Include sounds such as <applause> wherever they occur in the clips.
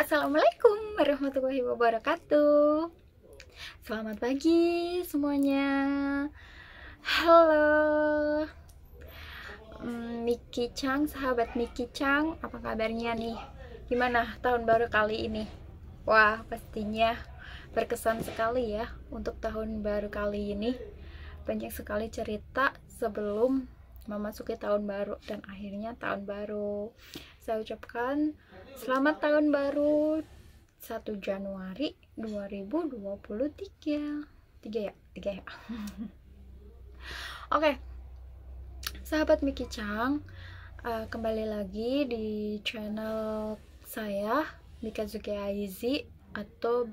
Assalamualaikum warahmatullahi wabarakatuh Selamat pagi semuanya Halo hmm, Miki Chang, sahabat Miki Chang Apa kabarnya nih? Gimana tahun baru kali ini? Wah pastinya berkesan sekali ya Untuk tahun baru kali ini Banyak sekali cerita sebelum memasuki tahun baru Dan akhirnya tahun baru saya ucapkan selamat tahun baru 1 Januari 2023 3 ya? 3 ya? <laughs> Oke okay. Sahabat Miki Chang uh, Kembali lagi di channel saya Mikazuki Aizi Atau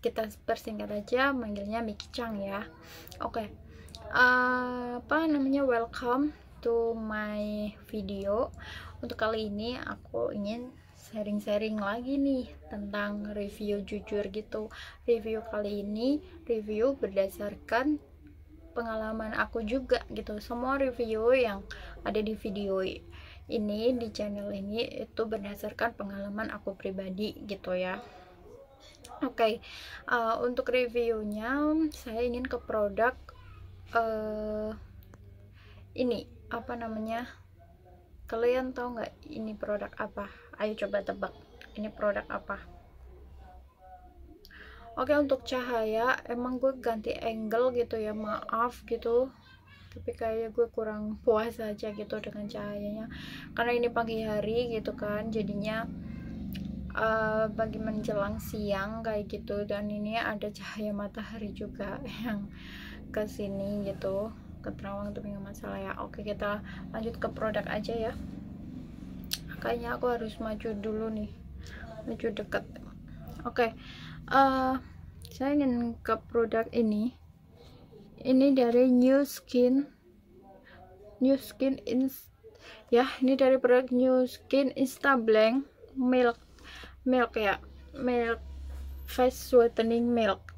kita persingkat aja manggilnya Miki Chang ya oke okay. uh, eh, apa namanya welcome to my video untuk kali ini aku ingin sharing-sharing lagi nih tentang review jujur gitu review kali ini review berdasarkan pengalaman aku juga gitu semua review yang ada di video ini di channel ini itu berdasarkan pengalaman aku pribadi gitu ya oke okay. uh, eh, untuk reviewnya saya ingin ke produk uh, ini apa namanya kalian tahu nggak ini produk apa ayo coba tebak ini produk apa oke untuk cahaya emang gue ganti angle gitu ya maaf gitu tapi kayaknya gue kurang <laughs> puas aja gitu dengan cahayanya karena ini pagi hari gitu kan jadinya uh, eh, bagi menjelang siang kayak gitu dan ini ada cahaya matahari juga <laughs> yang kesini gitu ke terawang tapi nggak masalah ya oke kita lanjut ke produk aja ya kayaknya aku harus maju dulu nih maju deket oke uh, saya ingin ke produk ini ini dari new skin new skin in ya ini dari produk new skin Insta Blank milk milk ya milk face whitening milk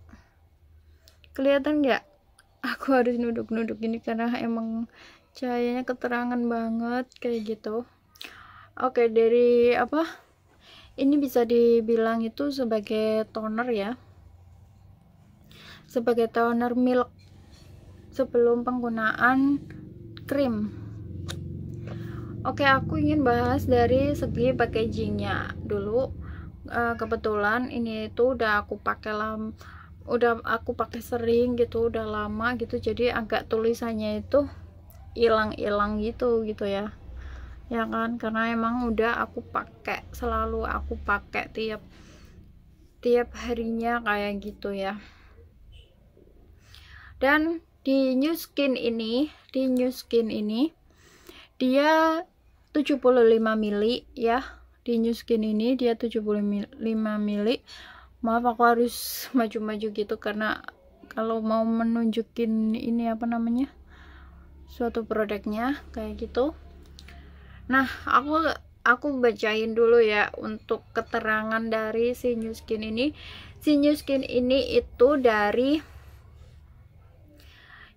kelihatan nggak aku harus nunduk-nunduk gini karena emang cahayanya keterangan banget kayak gitu oke dari apa ini bisa dibilang itu sebagai toner ya sebagai toner milk sebelum penggunaan krim oke aku ingin bahas dari segi packagingnya dulu eh, kebetulan ini itu udah aku pakai lama udah aku pakai sering gitu udah lama gitu jadi agak tulisannya itu hilang-hilang gitu gitu ya ya kan karena emang udah aku pakai selalu aku pakai tiap tiap harinya kayak gitu ya dan di new skin ini di new skin ini dia 75 mili ya di new skin ini dia 75 mili maaf aku harus <laughs> maju-maju gitu karena kalau mau menunjukin ini apa namanya suatu produknya kayak gitu nah aku aku bacain dulu ya untuk keterangan dari si new skin ini si new skin ini itu dari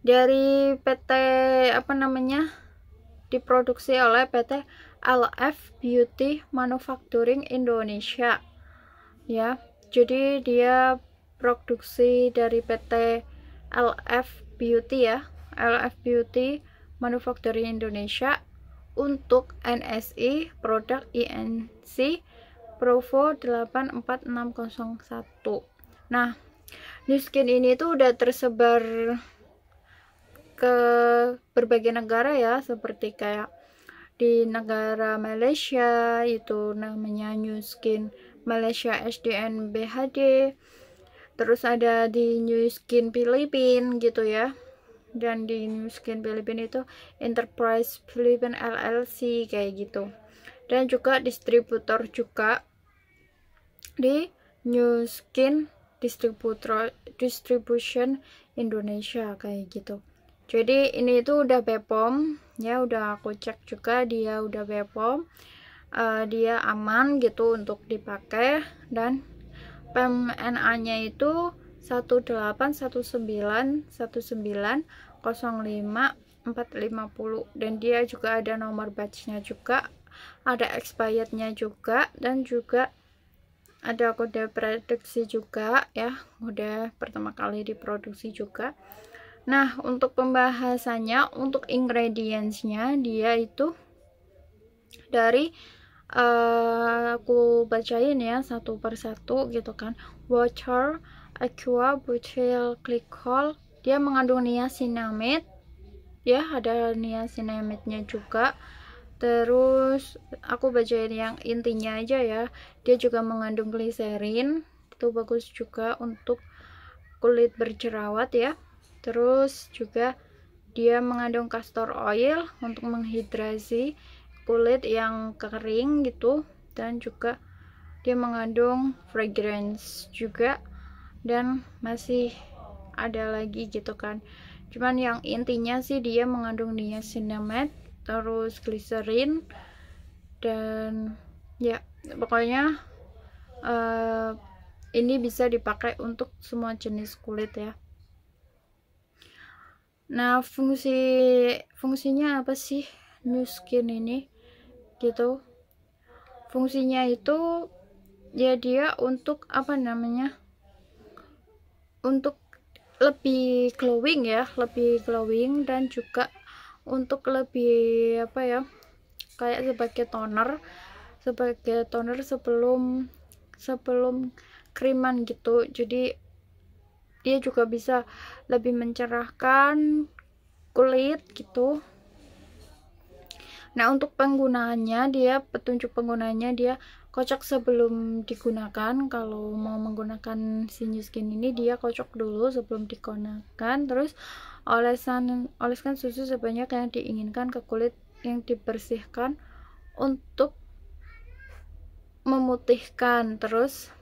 dari PT apa namanya diproduksi oleh PT LF Beauty Manufacturing Indonesia ya jadi dia produksi dari PT LF Beauty ya LF Beauty Manufacturing Indonesia untuk NSI produk INC Provo 84601 nah New Skin ini tuh udah tersebar ke berbagai negara ya seperti kayak di negara Malaysia itu namanya New Skin Malaysia SDN BHD terus ada di New Skin Philippines gitu ya dan di New Skin Philippines itu Enterprise Philippine LLC kayak gitu dan juga distributor juga di New Skin Distributor Distribution Indonesia kayak gitu jadi ini itu udah BPOM ya udah aku cek juga dia udah BPOM uh, dia aman gitu untuk dipakai dan PMNA nya itu 18191905450 450 dan dia juga ada nomor batchnya juga ada expirednya juga dan juga ada kode produksi juga ya kode pertama kali diproduksi juga nah untuk pembahasannya untuk ingredientsnya dia itu dari uh, aku bacain ya satu persatu gitu kan water aqua butyl glycol dia mengandung niacinamide ya ada niacinamide-nya juga terus aku bacain yang intinya aja ya dia juga mengandung gliserin itu bagus juga untuk kulit berjerawat ya terus juga dia mengandung castor oil untuk menghidrasi kulit yang kering gitu dan juga dia mengandung fragrance juga dan masih ada lagi gitu kan cuman yang intinya sih dia mengandung niacinamide terus gliserin dan ya pokoknya uh, ini bisa dipakai untuk semua jenis kulit ya nah fungsi fungsinya apa sih new skin ini gitu fungsinya itu ya dia untuk apa namanya untuk lebih glowing ya lebih glowing dan juga untuk lebih apa ya kayak sebagai toner sebagai toner sebelum sebelum kriman gitu jadi dia juga bisa lebih mencerahkan kulit gitu Nah, untuk penggunaannya dia petunjuk penggunaannya dia kocok sebelum digunakan. Kalau mau menggunakan si New Skin ini dia kocok dulu sebelum digunakan. Terus olesan oleskan susu sebanyak yang diinginkan ke kulit yang dibersihkan untuk memutihkan. Terus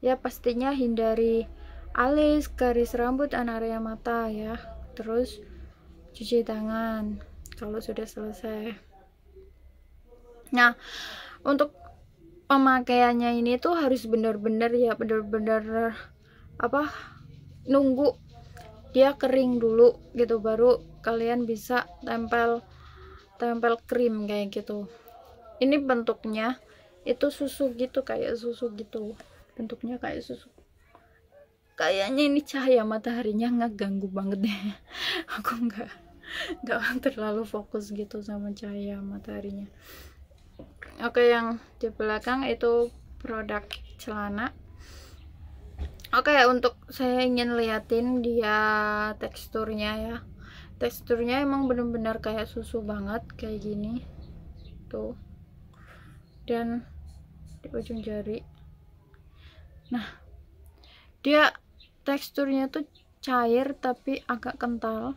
ya pastinya hindari alis, garis rambut, dan area mata ya. Terus cuci tangan kalau sudah selesai nah untuk pemakaiannya ini tuh harus benar-benar ya benar-benar apa nunggu dia kering dulu gitu baru kalian bisa tempel tempel krim kayak gitu ini bentuknya itu susu gitu kayak susu gitu bentuknya kayak susu kayaknya ini cahaya mataharinya ganggu banget deh <laughs> aku nggak <laughs> nggak terlalu fokus gitu sama cahaya mataharinya oke yang di belakang itu produk celana oke untuk saya ingin liatin dia teksturnya ya teksturnya emang bener-bener kayak susu banget kayak gini tuh dan di ujung jari nah dia teksturnya tuh cair tapi agak kental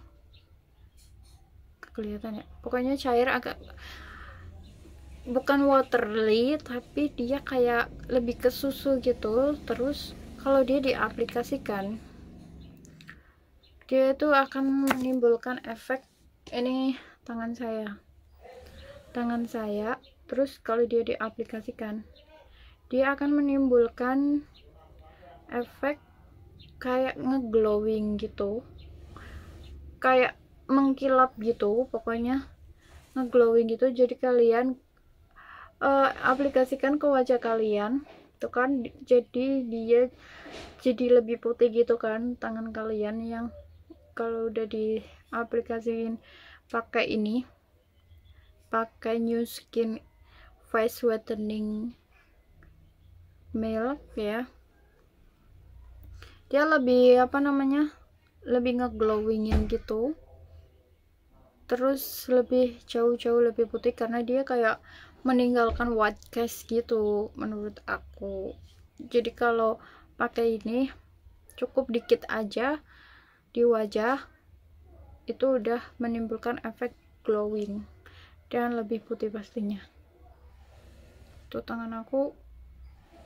kelihatan ya pokoknya cair agak bukan waterly tapi dia kayak lebih ke susu gitu terus kalau dia diaplikasikan dia itu akan menimbulkan efek ini tangan saya tangan saya terus kalau dia diaplikasikan dia akan menimbulkan efek kayak ngeglowing gitu kayak mengkilap gitu pokoknya ngeglowing gitu jadi kalian uh, aplikasikan ke wajah kalian itu kan jadi dia jadi lebih putih gitu kan tangan kalian yang kalau udah diaplikasiin pakai ini pakai new skin face whitening milk ya dia lebih apa namanya lebih ngeglowingin gitu terus lebih jauh-jauh lebih putih karena dia kayak meninggalkan white cast gitu menurut aku jadi kalau pakai ini cukup dikit aja di wajah itu udah menimbulkan efek glowing dan lebih putih pastinya tuh tangan aku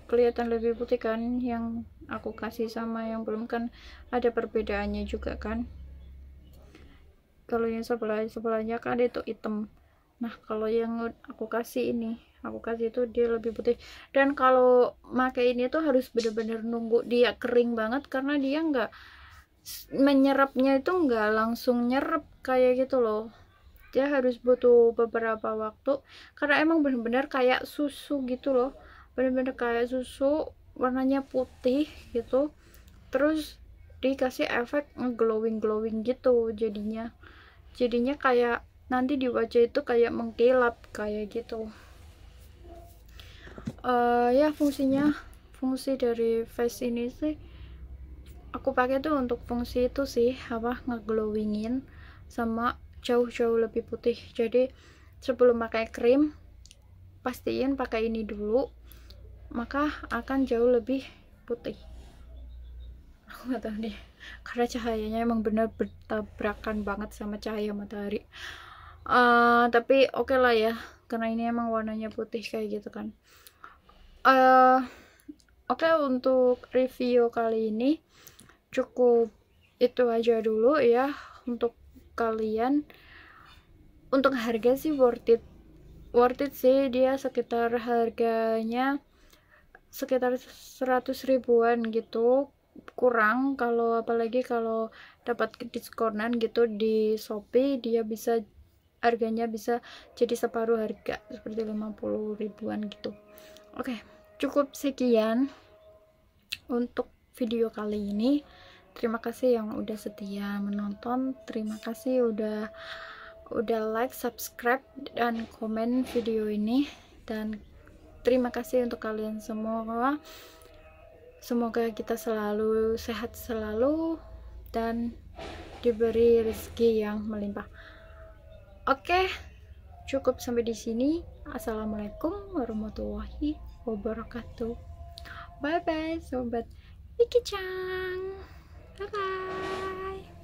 kelihatan lebih putih kan yang aku kasih sama yang belum kan ada perbedaannya juga kan kalau yang sebelah sebelahnya kan ada itu hitam nah kalau yang aku kasih ini aku kasih itu dia lebih putih dan kalau pakai ini tuh harus bener-bener nunggu dia kering banget karena dia nggak menyerapnya itu nggak langsung nyerap kayak gitu loh dia harus butuh beberapa waktu karena emang bener-bener kayak susu gitu loh bener-bener kayak susu warnanya putih gitu terus dikasih efek glowing glowing gitu jadinya jadinya kayak nanti di wajah itu kayak mengkilap kayak gitu uh, ya fungsinya fungsi dari face ini sih aku pakai tuh untuk fungsi itu sih apa ngeglowingin sama jauh-jauh lebih putih jadi sebelum pakai krim pastiin pakai ini dulu maka akan jauh lebih putih aku nggak tahu deh karena cahayanya emang benar bertabrakan banget sama cahaya matahari uh, tapi oke okay lah ya karena ini emang warnanya putih kayak gitu kan uh, oke okay, untuk review kali ini cukup itu aja dulu ya untuk kalian untuk harga sih worth it worth it sih dia sekitar harganya sekitar 100 ribuan gitu kurang kalau apalagi kalau dapat diskonan gitu di Shopee dia bisa harganya bisa jadi separuh harga seperti 50 ribuan gitu oke okay, cukup sekian untuk video kali ini terima kasih yang udah setia menonton terima kasih udah udah like subscribe dan komen video ini dan terima kasih untuk kalian semua Semoga kita selalu sehat selalu dan diberi rezeki yang melimpah. Oke, cukup sampai di sini. Assalamualaikum warahmatullahi wabarakatuh. Bye bye sobat Vicky Chang. Bye bye.